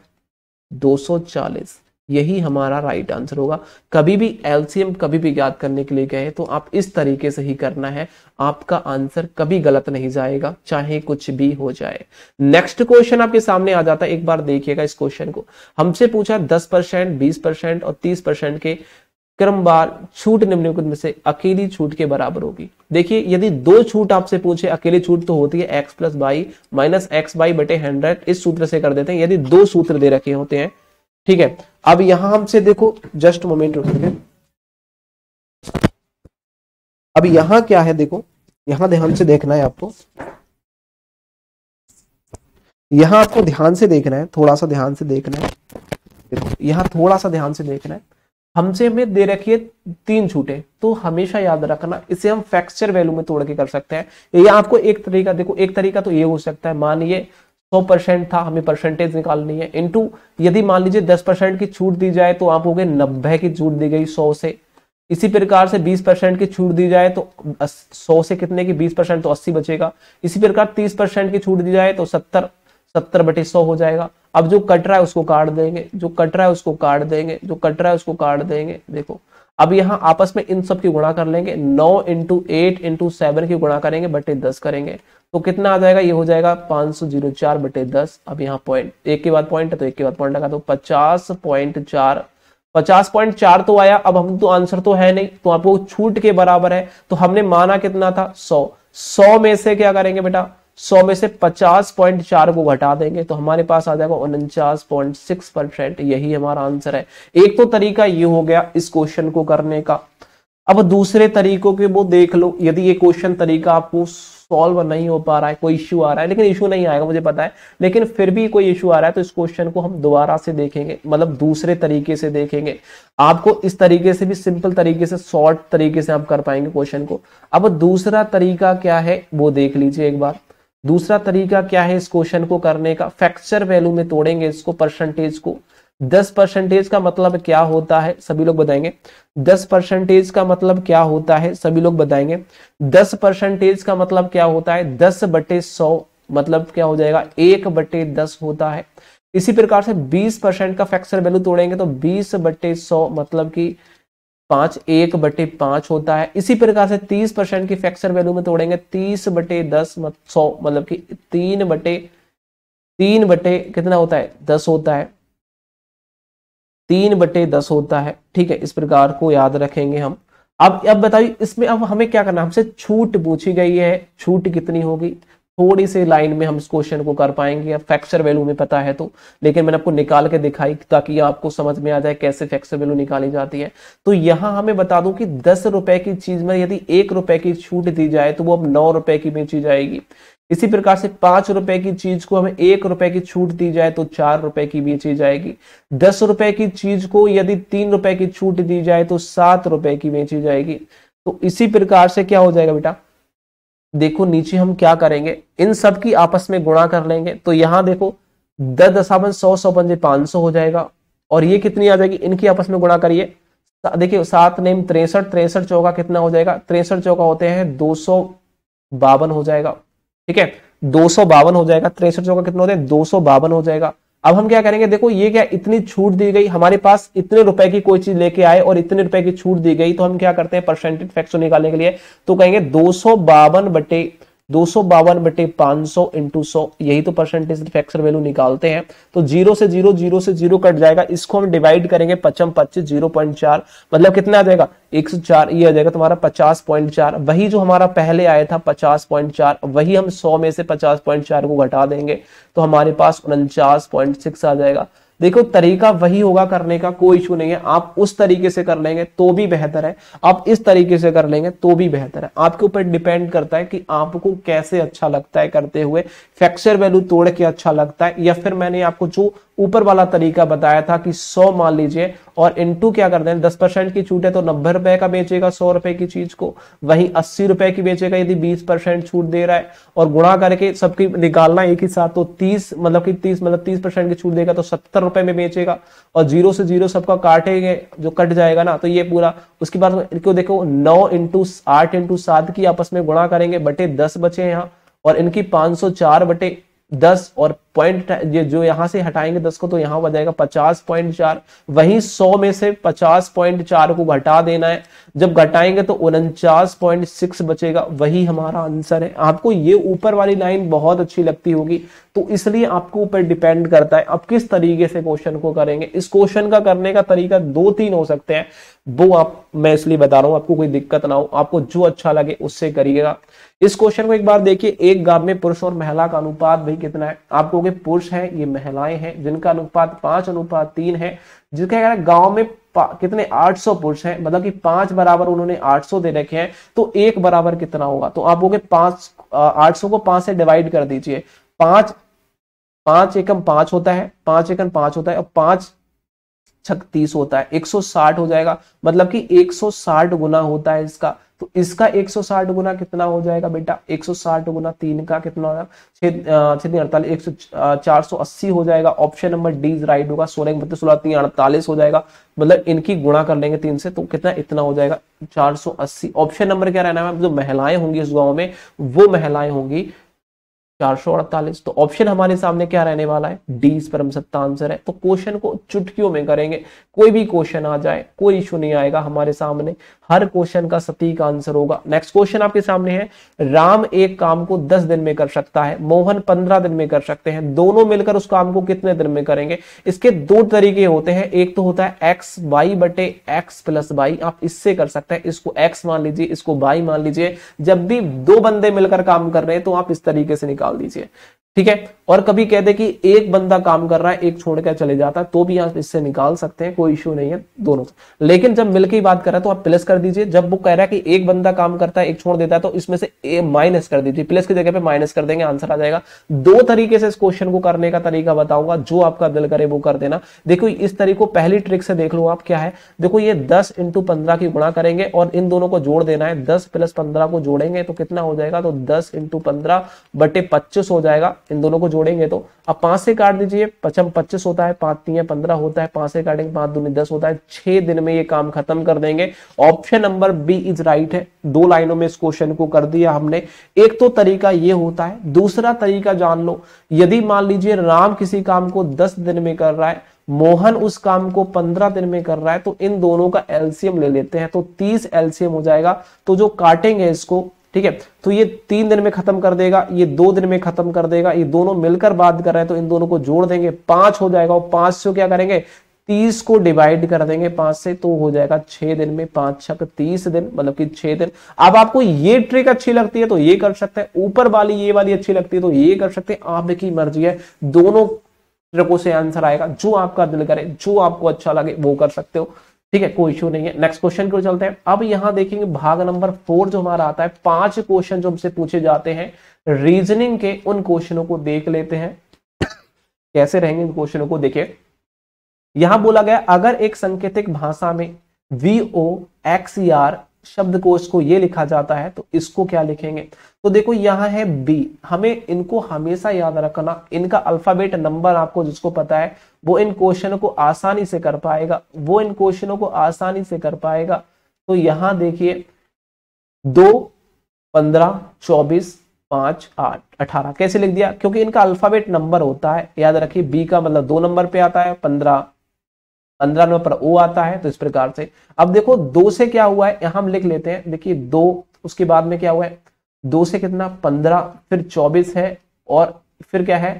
दो सौ चालीस यही हमारा राइट आंसर होगा कभी भी एलसीएम कभी भी याद करने के लिए गए तो आप इस तरीके से ही करना है आपका आंसर कभी गलत नहीं जाएगा चाहे कुछ भी हो जाए नेक्स्ट क्वेश्चन आपके सामने आ जाता है एक बार देखिएगा इस क्वेश्चन को हमसे पूछा दस परसेंट बीस परसेंट और तीस परसेंट के क्रमवार छूट निम्नलिखित में से अकेली छूट के बराबर होगी देखिए यदि दो छूट आपसे पूछे अकेली छूट तो होती है X plus Y minus X Y बटे हंड्रेड इस सूत्र से कर देते हैं यदि दो सूत्र दे रखे होते हैं ठीक है अब यहां हमसे देखो जस्ट मोमेंट रुकेंगे अब यहां क्या है देखो यहां ध्यान से देखना है आपको यहां आपको ध्यान से देखना है थोड़ा सा ध्यान से देखना है देखो यहां थोड़ा सा ध्यान से देखना है हमसे हमें दे रखिए तीन छूटे तो हमेशा याद रखना इसे हम फैक्चर वैल्यू में तोड़ के कर सकते हैं या आपको एक तरीका देखो एक तरीका तो ये हो सकता है मानिए सौ परसेंट था हमें परसेंटेज निकालनी है इनटू यदि मान लीजिए दस परसेंट की छूट दी जाए तो आप हो गए नब्बे की छूट दी गई सौ से इसी प्रकार से बीस परसेंट की छूट दी जाए तो सौ से कितने की बीस परसेंट तो अस्सी बचेगा इसी प्रकार तीस परसेंट की छूट दी जाए तो सत्तर सत्तर बटे सौ हो जाएगा अब जो कट रहा है उसको काट देंगे जो कट रहा है उसको काट देंगे जो कट रहा है उसको काट देंगे देखो अब यहां आपस में इन सब की गुणा कर लेंगे नौ इंटू एट इंटू सेवन की गुणा करेंगे बटे दस करेंगे तो कितना आ जाएगा ये हो जाएगा पांच सौ जीरो चार बटे दस अब यहाँ पॉइंट एक के बाद पॉइंट है तो एक के बाद पॉइंट लगा दो पचास पॉइंट चार पचास पॉइंट चार तो आया अब हम तो आंसर तो है नहीं तो आपको छूट के बराबर है तो हमने माना कितना था सौ सौ में से क्या करेंगे बेटा सौ में से पचास पॉइंट चार को घटा देंगे तो हमारे पास आ जाएगा उनचास पॉइंट सिक्स परसेंट यही हमारा आंसर है एक तो तरीका ये हो गया इस क्वेश्चन को करने का अब दूसरे तरीकों के वो देख लो यदि ये क्वेश्चन तरीका आपको सॉल्व नहीं हो पा रहा है कोई इश्यू आ रहा है लेकिन इश्यू नहीं आएगा मुझे पता है लेकिन फिर भी कोई इश्यू आ रहा है तो इस क्वेश्चन को हम दोबारा से देखेंगे मतलब दूसरे तरीके से देखेंगे आपको इस तरीके से भी सिंपल तरीके से शॉर्ट तरीके से आप कर पाएंगे क्वेश्चन को अब दूसरा तरीका क्या है वो देख लीजिए एक बार दूसरा तरीका क्या है इस क्वेश्चन को करने का फैक्चर वैल्यू में तोड़ेंगे इसको परसेंटेज को दस परसेंटेज का मतलब क्या होता है सभी लोग बताएंगे दस परसेंटेज का मतलब क्या होता है सभी लोग बताएंगे दस परसेंटेज का मतलब क्या होता है दस बटे सौ मतलब क्या हो जाएगा एक बटे दस होता है इसी प्रकार से बीस परसेंट का फैक्चर वैल्यू तोड़ेंगे तो बीस बटे सौ मतलब की पांच एक बटे पांच होता है इसी प्रकार से तीस परसेंट की फैक्सर वैल्यू में तोड़ेंगे तीस बटे दस मत सौ मतलब कि तीन बटे तीन बटे कितना होता है दस होता है तीन बटे दस होता है ठीक है इस प्रकार को याद रखेंगे हम अब अब बताइए इसमें अब हमें क्या करना हमसे छूट पूछी गई है छूट कितनी होगी थोड़ी से लाइन में हम इस क्वेश्चन को कर पाएंगे फैक्चर वैल्यू में पता है तो लेकिन मैंने आपको निकाल के दिखाई ताकि आपको समझ में आ जाए कैसे फैक्चर वैल्यू निकाली जाती है तो यहां हमें बता दूं कि दस रुपए की चीज में यदि एक रुपए की छूट दी जाए तो वो अब नौ रुपए की बेची जाएगी इसी प्रकार से पांच रुपए की चीज को हमें एक रुपए की छूट दी जाए तो चार रुपए की बेची जाएगी दस रुपए की चीज को यदि तीन रुपए की छूट दी जाए तो सात रुपए की बेची जाएगी तो इसी प्रकार से क्या हो जाएगा बेटा देखो नीचे हम क्या करेंगे इन सब की आपस में गुणा कर लेंगे तो यहां देखो दस दशावन सौ सौ पंजे पांच सौ हो जाएगा और ये कितनी आ जाएगी इनकी आपस में गुणा करिए देखिए सात नेम तिरसठ तिरसठ चौका कितना हो जाएगा तिरसठ चौका होते हैं दो सौ बावन हो जाएगा ठीक है दो सौ बावन हो जाएगा तिरसठ चौका कितना होते हैं दो सौ बावन हो जाएगा अब हम क्या करेंगे देखो ये क्या इतनी छूट दी गई हमारे पास इतने रुपए की कोई चीज लेके आए और इतने रुपए की छूट दी गई तो हम क्या करते हैं परसेंटेज फैक्सो निकालने के लिए तो कहेंगे दो सौ बावन बटे दो सौ बावन बटे पांच सौ इंटू सौ यही तो परसेंटेज फैक्टर वैल्यू निकालते हैं तो जीरो से जीरो जीरो से जीरो कट जाएगा इसको हम डिवाइड करेंगे पचम पच्चीस जीरो पॉइंट चार मतलब कितना आ जाएगा एक सौ चार ये आ जाएगा तुम्हारा पचास पॉइंट चार वही जो हमारा पहले आया था पचास पॉइंट चार वही हम सौ में से पचास पॉइंट चार को घटा देंगे तो हमारे पास उनचास पॉइंट सिक्स आ जाएगा देखो तरीका वही होगा करने का कोई इशू नहीं है आप उस तरीके से कर लेंगे तो भी बेहतर है आप इस तरीके से कर लेंगे तो भी बेहतर है आपके ऊपर डिपेंड करता है कि आपको कैसे अच्छा लगता है करते हुए फ्रैक्चर वैल्यू तोड़ के अच्छा लगता है या फिर मैंने आपको जो ऊपर वाला तरीका बताया था कि 100 मान लीजिए और इनटू क्या कर दें 10 परसेंट की छूट है तो नब्बे रुपए का बेचेगा सौ रुपए की चीज को वही अस्सी रुपए की बेचेगा यदि 20 परसेंट छूट दे रहा है और गुणा करके सबकी निकालना एक ही साथ तो 30 मतलब कि 30 मतलब 30 परसेंट की छूट देगा तो सत्तर रुपए में बेचेगा और जीरो से जीरो सबका काटेंगे जो कट जाएगा ना तो ये पूरा उसके बाद इनको देखो नौ इंटू आठ इंटू सात की आपस में गुणा करेंगे बटे दस बचे यहाँ और इनकी पांच सौ चार बटे दस और पॉइंट ये जो यहाँ से हटाएंगे दस को तो यहाँ जाएगा पचास पॉइंट चार वही सौ में से पचास पॉइंट चार को घटा देना है जब घटाएंगे तो उनचास पॉइंट सिक्स बचेगा वही हमारा आंसर है आपको ये ऊपर वाली लाइन बहुत अच्छी लगती होगी तो इसलिए आपको ऊपर डिपेंड करता है आप किस तरीके से क्वेश्चन को करेंगे इस क्वेश्चन का करने का तरीका दो तीन हो सकते हैं वो आप मैं इसलिए बता रहा हूं आपको कोई दिक्कत ना हो आपको जो अच्छा लगे उससे करिएगा इस क्वेश्चन को एक बार देखिए एक गांव में पुरुष और महिला का अनुपात भाई कितना है आपको लोग पुरुष हैं ये महिलाएं हैं जिनका अनुपात पांच अनुपात तीन है जिसके कारण गांव में कितने 800 पुरुष हैं मतलब कि पांच बराबर उन्होंने 800 दे रखे हैं तो एक बराबर कितना होगा तो आप बोगे पांच आठ को पांच से डिवाइड कर दीजिए पांच पांच एकम पांच होता है पांच एकम पांच होता है और पांच छत्तीस होता है 160 हो जाएगा मतलब कि 160 गुना होता है इसका तो इसका 160 गुना कितना हो जाएगा बेटा 160 गुना तीन का कितना हो छह अड़तालीस एक चार सौ अस्सी हो जाएगा ऑप्शन नंबर डी राइट होगा सोलह बत्तीस सोलह तीन अड़तालीस हो जाएगा मतलब इनकी गुणा कर लेंगे तीन से तो कितना इतना हो जाएगा चार सौ अस्सी ऑप्शन नंबर क्या रहना है जो महिलाएं होंगी इस गाँव में वो महिलाएं होंगी चार तो ऑप्शन हमारे सामने क्या रहने वाला है डी इस पर हम आंसर है तो क्वेश्चन को चुटकियों में करेंगे कोई भी क्वेश्चन आ जाए कोई इशू नहीं आएगा हमारे सामने हर क्वेश्चन का सटीक आंसर होगा नेक्स्ट क्वेश्चन आपके सामने है राम एक काम को दस दिन में कर सकता है मोहन पंद्रह दिन में कर सकते हैं दोनों मिलकर उस काम को कितने दिन में करेंगे इसके दो तरीके होते हैं एक तो होता है एक्स वाई बटे एक्स प्लस वाई आप इससे कर सकते हैं इसको एक्स मान लीजिए इसको वाई मान लीजिए जब भी दो बंदे मिलकर काम कर रहे हैं तो आप इस तरीके से निकाल audiencia. ठीक है और कभी कह दे कि एक बंदा काम कर रहा है एक छोड़ कर चले जाता है तो भी आप इससे निकाल सकते हैं कोई इश्यू नहीं है दोनों से लेकिन जब मिलकर ही बात कर रहा है तो आप प्लस कर दीजिए जब वो कह रहा है कि एक बंदा काम करता है एक छोड़ देता है तो इसमें से ए माइनस कर दीजिए प्लस की जगह पे माइनस कर देंगे आंसर आ जाएगा दो तरीके से इस क्वेश्चन को करने का तरीका बताऊंगा जो आपका दिल करे वो कर देना देखो इस तरीको पहली ट्रिक से देख लो आप क्या है देखो ये दस इंटू पंद्रह की गुणा करेंगे और इन दोनों को जोड़ देना है दस प्लस पंद्रह को जोड़ेंगे तो कितना हो जाएगा तो दस इंटू पंद्रह बटे पच्चीस हो जाएगा इन दोनों को जोड़ेंगे तो अब पांच से काट दीजिए पचम पच्चीस होता है पांच तीन पंद्रह होता है पांच से काटेंगे पांच दूनी दस होता है छह दिन में ये काम खत्म कर देंगे option number B is right है दो लाइनों में इस क्वेश्चन को कर दिया हमने एक तो तरीका ये होता है दूसरा तरीका जान लो यदि मान लीजिए राम किसी काम को दस दिन में कर रहा है मोहन उस काम को पंद्रह दिन में कर रहा है तो इन दोनों का एलसीएम ले लेते हैं तो तीस एलसीएम हो जाएगा तो जो काटेंगे इसको ठीक है तो ये तीन दिन में खत्म कर देगा ये दो दिन में खत्म कर देगा ये दोनों मिलकर बात कर रहे हैं तो इन दोनों को जोड़ देंगे पांच हो जाएगा और पांच से क्या करेंगे तीस को डिवाइड कर देंगे पांच से तो हो जाएगा छह दिन में पांच छक तीस दिन मतलब कि छह दिन अब आपको ये ट्रिक अच्छी लगती है तो ये कर सकते हैं ऊपर वाली ये वाली अच्छी लगती है तो ये कर सकते हैं आप मर्जी है दोनों ट्रिकों से आंसर आएगा जो आपका दिल करे जो आपको अच्छा लगे वो कर सकते हो ठीक है कोई इश्यू नहीं है नेक्स्ट क्वेश्चन की चलते हैं अब यहां देखेंगे भाग नंबर फोर जो हमारा आता है पांच क्वेश्चन जो हमसे पूछे जाते हैं रीजनिंग के उन क्वेश्चनों को देख लेते हैं कैसे रहेंगे इन क्वेश्चनों को देखिए यहां बोला गया अगर एक संकेतिक भाषा में V O X R e शब्दकोश को यह लिखा जाता है तो इसको क्या लिखेंगे तो देखो यहां है बी हमें इनको हमेशा याद रखना इनका अल्फाबेट नंबर आपको जिसको पता है वो इन क्वेश्चनों को आसानी से कर पाएगा वो इन क्वेश्चनों को आसानी से कर पाएगा तो यहां देखिए दो पंद्रह चौबीस पांच आठ अठारह कैसे लिख दिया क्योंकि इनका अल्फाबेट नंबर होता है याद रखिए बी का मतलब दो नंबर पे आता है पंद्रह पंद्रह नंबर पर ओ आता है तो इस प्रकार से अब देखो दो से क्या हुआ है यहां हम लिख लेते हैं देखिए दो उसके बाद में क्या हुआ है दो से कितना पंद्रह फिर चौबीस है और फिर क्या है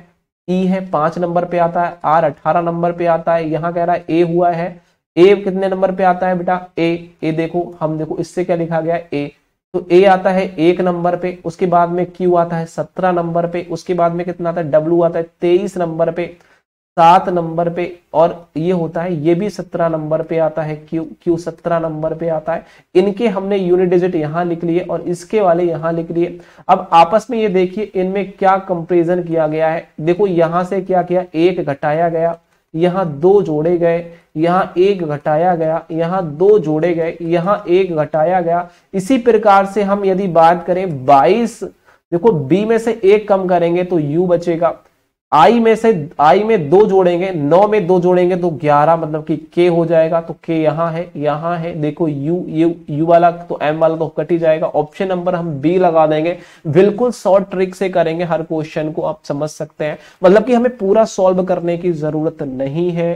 ई e है पांच नंबर पे आता है आर अठारह नंबर पे आता है यहां कह रहा है ए हुआ है ए कितने नंबर पे आता है बेटा ए ए देखो हम देखो इससे क्या लिखा गया ए तो ए आता है एक नंबर पे उसके बाद में क्यू आता है सत्रह नंबर पे उसके बाद में कितना आता है डब्ल्यू आता है तेईस नंबर पे सात नंबर पे और ये होता है ये भी सत्रह नंबर पे आता है क्यू क्यू सत्रह नंबर पे आता है इनके हमने यूनिट डिजिट यहां लिख लिए और इसके वाले यहां लिख लिए अब आपस में ये देखिए इनमें क्या कंपेरिजन किया गया है देखो यहां से क्या किया एक घटाया गया यहां दो जोड़े गए यहां एक घटाया गया यहां दो जोड़े गए यहां एक घटाया गया इसी प्रकार से हम यदि बात करें बाईस देखो बी में से एक कम करेंगे तो यू बचेगा आई में से आई में दो जोड़ेंगे नौ में दो जोड़ेंगे तो ग्यारह मतलब कि के हो जाएगा तो के यहां है यहां है देखो यू यू यू वाला तो एम वाला तो कट ही जाएगा ऑप्शन नंबर हम बी लगा देंगे बिल्कुल शॉर्ट ट्रिक से करेंगे हर क्वेश्चन को आप समझ सकते हैं मतलब कि हमें पूरा सॉल्व करने की जरूरत नहीं है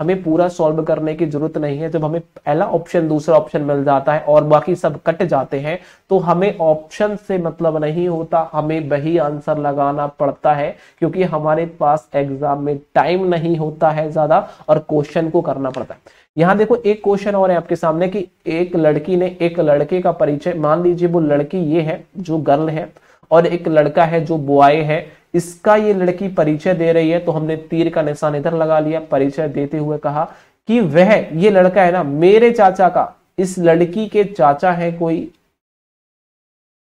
हमें पूरा सॉल्व करने की जरूरत नहीं है जब हमें पहला ऑप्शन दूसरा ऑप्शन मिल जाता है और बाकी सब कट जाते हैं तो हमें ऑप्शन से मतलब नहीं होता हमें वही आंसर लगाना पड़ता है क्योंकि हमारे पास एग्जाम में टाइम नहीं होता है ज्यादा और क्वेश्चन को करना पड़ता है यहाँ देखो एक क्वेश्चन और है आपके सामने की एक लड़की ने एक लड़के का परिचय मान लीजिए वो लड़की ये है जो गर्ल है और एक लड़का है जो बॉय है इसका ये लड़की परिचय दे रही है तो हमने तीर का निशान इधर लगा लिया परिचय देते हुए कहा कि वह ये लड़का है ना मेरे चाचा का इस लड़की के चाचा है कोई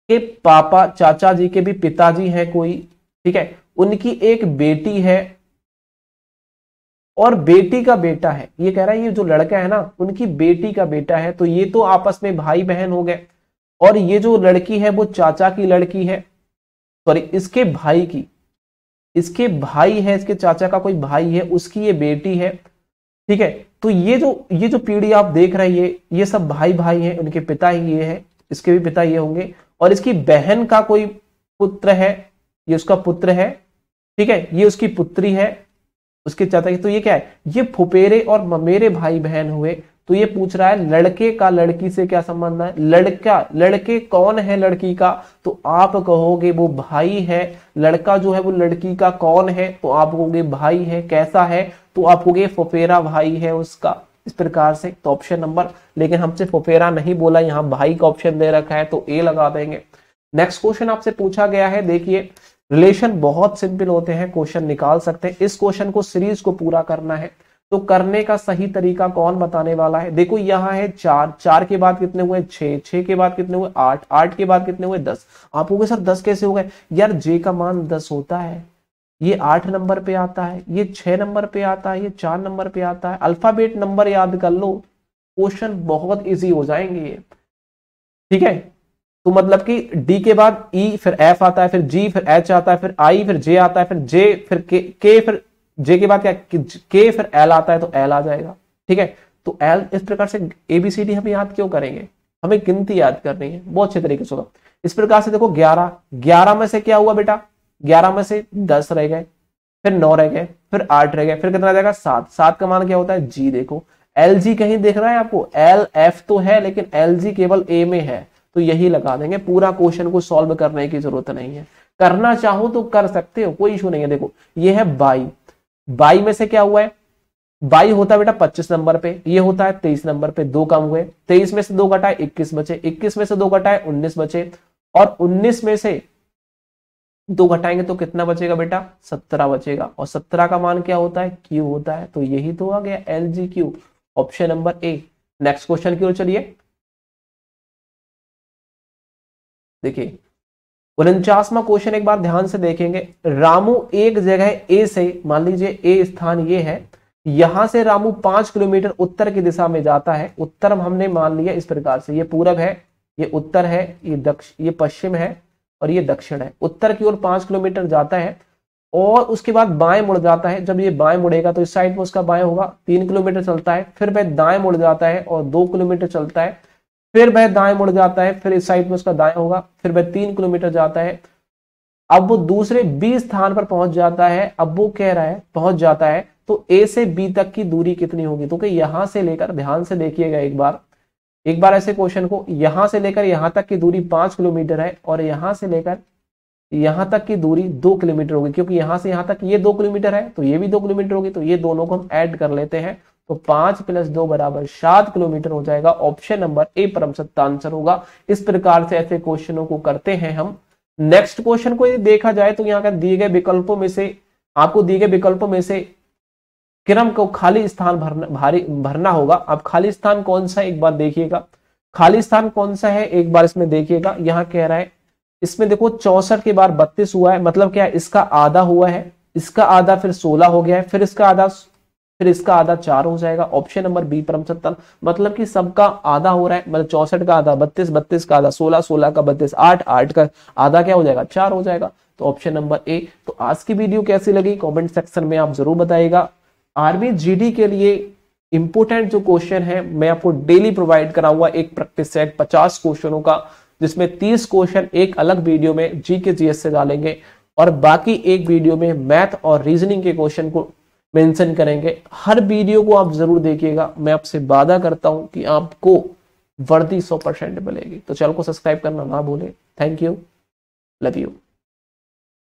के पापा चाचा जी के भी पिताजी हैं कोई ठीक है उनकी एक बेटी है और बेटी का बेटा है ये कह रहा है ये जो लड़का है ना उनकी बेटी का बेटा है तो ये तो आपस में भाई बहन हो गए और ये जो लड़की है वो चाचा की लड़की है सॉरी इसके भाई की इसके भाई है इसके चाचा का कोई भाई है उसकी ये बेटी है ठीक है तो ये जो ये जो पीढ़ी आप देख रहे हैं ये ये सब भाई भाई हैं उनके पिता ही ये है इसके भी पिता ये होंगे और इसकी बहन का कोई पुत्र है ये उसका पुत्र है ठीक है ये उसकी पुत्री है उसके चाचा की तो ये क्या है ये फुपेरे और ममेरे भाई बहन हुए तो ये पूछ रहा है लड़के का लड़की से क्या संबंध है लड़का लड़के कौन है लड़की का तो आप कहोगे वो भाई है लड़का जो है वो लड़की का कौन है तो आप कहोगे भाई है कैसा है तो आप कहोगे फोफेरा भाई है उसका इस प्रकार से तो ऑप्शन नंबर लेकिन हमसे फोफेरा नहीं बोला यहाँ भाई का ऑप्शन दे रखा है तो ए लगा देंगे नेक्स्ट क्वेश्चन आपसे पूछा गया है देखिए रिलेशन बहुत सिंपल होते हैं क्वेश्चन निकाल सकते हैं इस क्वेश्चन को सीरीज को पूरा करना है तो करने का सही तरीका कौन बताने वाला है देखो यहां है चार चार के बाद कितने हुए छह छह के बाद कितने हुए आठ आठ के बाद कितने हुए दस आप होंगे सर दस कैसे हो गए यार जे का मान दस होता है ये आठ नंबर पे आता है ये छह नंबर पे आता है ये चार नंबर पे आता है अल्फाबेट नंबर याद कर लो क्वेश्चन बहुत इजी हो जाएंगे ये ठीक है तो मतलब कि डी के बाद ई e, फिर एफ आता है फिर जी फिर एच आता है फिर आई फिर जे आता है फिर जे फिर के, के फिर जे के बाद क्या के फिर एल आता है तो एल आ जाएगा ठीक है तो एल इस प्रकार से ए बी सी डी हम याद क्यों करेंगे हमें गिनती याद करनी है बहुत अच्छे तरीके से इस प्रकार से देखो ग्यारह ग्यारह में से क्या हुआ बेटा ग्यारह में से दस रह गए फिर नौ रह गए फिर आठ रह गए फिर कितना जाएगा सात सात का मान क्या होता है जी देखो एल जी कहीं देख रहा है आपको एल एफ तो है लेकिन एल जी केवल ए में है तो यही लगा देंगे पूरा क्वेश्चन को सॉल्व करने की जरूरत नहीं है करना चाहो तो कर सकते हो कोई इशू नहीं है देखो ये है बाई बाई में से क्या हुआ है बाई होता है बेटा पच्चीस नंबर पे ये होता है तेईस नंबर पे दो कम हुए तेईस में से दो घटाए इक्कीस बचे इक्कीस में से दो घटाए उन्नीस बचे और उन्नीस में से दो घटाएंगे तो कितना बचेगा बेटा सत्रह बचेगा और सत्रह का मान क्या होता है क्यू होता है तो यही तो आ गया L G Q option number A next question की ओर चलिए देखिए उनचासवा क्वेश्चन एक बार ध्यान से देखेंगे रामू एक जगह ए से मान लीजिए ए स्थान ये है यहां से रामू पांच किलोमीटर उत्तर की दिशा में जाता है उत्तर हमने मान लिया इस प्रकार से ये पूरब है ये उत्तर है ये दक्षिण ये पश्चिम है और ये दक्षिण है उत्तर की ओर पांच किलोमीटर जाता है और उसके बाद बाएं मुड़ जाता है जब ये बाएं मुड़ेगा तो इस साइड में उसका बाएं होगा तीन किलोमीटर चलता है फिर वह दाएं मुड़ जाता है और दो किलोमीटर चलता है फिर वह दाएं मुड़ जाता है फिर इस साइड में उसका दाएं होगा फिर वह तीन किलोमीटर जाता है अब वो दूसरे बी स्थान पर पहुंच जाता है अब वो कह रहा है पहुंच जाता है तो ए से बी तक की दूरी कितनी होगी तो यहां से लेकर ध्यान से देखिएगा एक बार एक बार ऐसे क्वेश्चन को यहां से लेकर यहां तक की दूरी पांच किलोमीटर है और यहां से लेकर यहां तक की दूरी दो किलोमीटर होगी क्योंकि यहां से यहां तक ये दो किलोमीटर है तो ये भी दो किलोमीटर होगी तो ये दोनों को हम ऐड कर लेते हैं तो पांच प्लस दो बराबर सात किलोमीटर हो जाएगा ऑप्शन नंबर ए परम सत्य आंसर होगा इस प्रकार से ऐसे क्वेश्चनों को करते हैं हम नेक्स्ट क्वेश्चन को यदि देखा जाए तो यहाँ का दिए गए विकल्पों में से आपको दिए गए विकल्पों में से क्रम को खाली स्थान भरना भारी भरना होगा आप खाली स्थान कौन सा है एक बार देखिएगा खाली स्थान कौन सा है एक बार इसमें देखिएगा यहाँ कह रहा है इसमें देखो चौसठ के बार बत्तीस हुआ है मतलब क्या इसका आधा हुआ है इसका आधा फिर सोलह हो गया है फिर इसका आधा फिर इसका आधा चार हो जाएगा ऑप्शन नंबर बी परम सत्तर मतलब कि सबका आधा हो रहा है मतलब चौसठ का आधा बत्तीस बत्तीस का आधा सोलह सोलह का बत्तीस आठ आठ का आधा क्या हो जाएगा चार हो जाएगा तो ऑप्शन नंबर ए तो आज की वीडियो कैसी लगी कमेंट सेक्शन में आप जरूर बताएगा आर्मी जीडी के लिए इंपोर्टेंट जो क्वेश्चन है मैं आपको डेली प्रोवाइड कराऊंगा एक प्रैक्टिस सेट पचास क्वेश्चनों का जिसमें तीस क्वेश्चन एक अलग वीडियो में जी के जीएस से डालेंगे और बाकी एक वीडियो में मैथ और रीजनिंग के क्वेश्चन को मेंशन करेंगे हर वीडियो को आप जरूर देखिएगा मैं आपसे वादा करता हूं कि आपको वर्दी सौ परसेंट मिलेगी तो चैनल को सब्सक्राइब करना ना भूलें थैंक यू लव यू